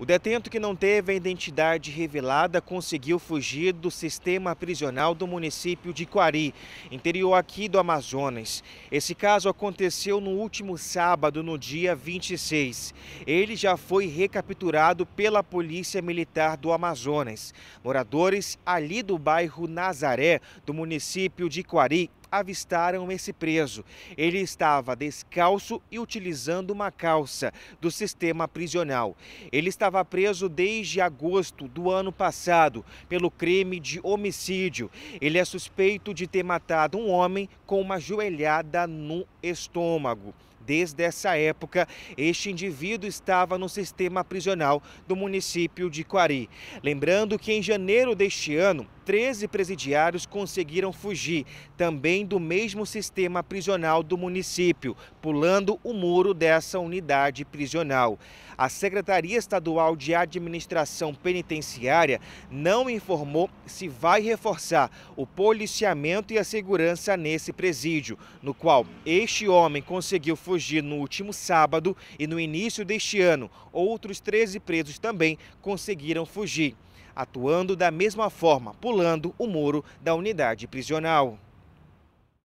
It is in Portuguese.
O detento que não teve a identidade revelada conseguiu fugir do sistema prisional do município de Quari, interior aqui do Amazonas. Esse caso aconteceu no último sábado, no dia 26. Ele já foi recapturado pela Polícia Militar do Amazonas. Moradores ali do bairro Nazaré, do município de Quari, avistaram esse preso. Ele estava descalço e utilizando uma calça do sistema prisional. Ele estava preso desde agosto do ano passado pelo crime de homicídio. Ele é suspeito de ter matado um homem com uma joelhada no estômago desde essa época, este indivíduo estava no sistema prisional do município de Quari. Lembrando que em janeiro deste ano, 13 presidiários conseguiram fugir, também do mesmo sistema prisional do município, pulando o muro dessa unidade prisional. A Secretaria Estadual de Administração Penitenciária não informou se vai reforçar o policiamento e a segurança nesse presídio, no qual este homem conseguiu fugir hoje, no último sábado e no início deste ano, outros 13 presos também conseguiram fugir, atuando da mesma forma, pulando o muro da unidade prisional.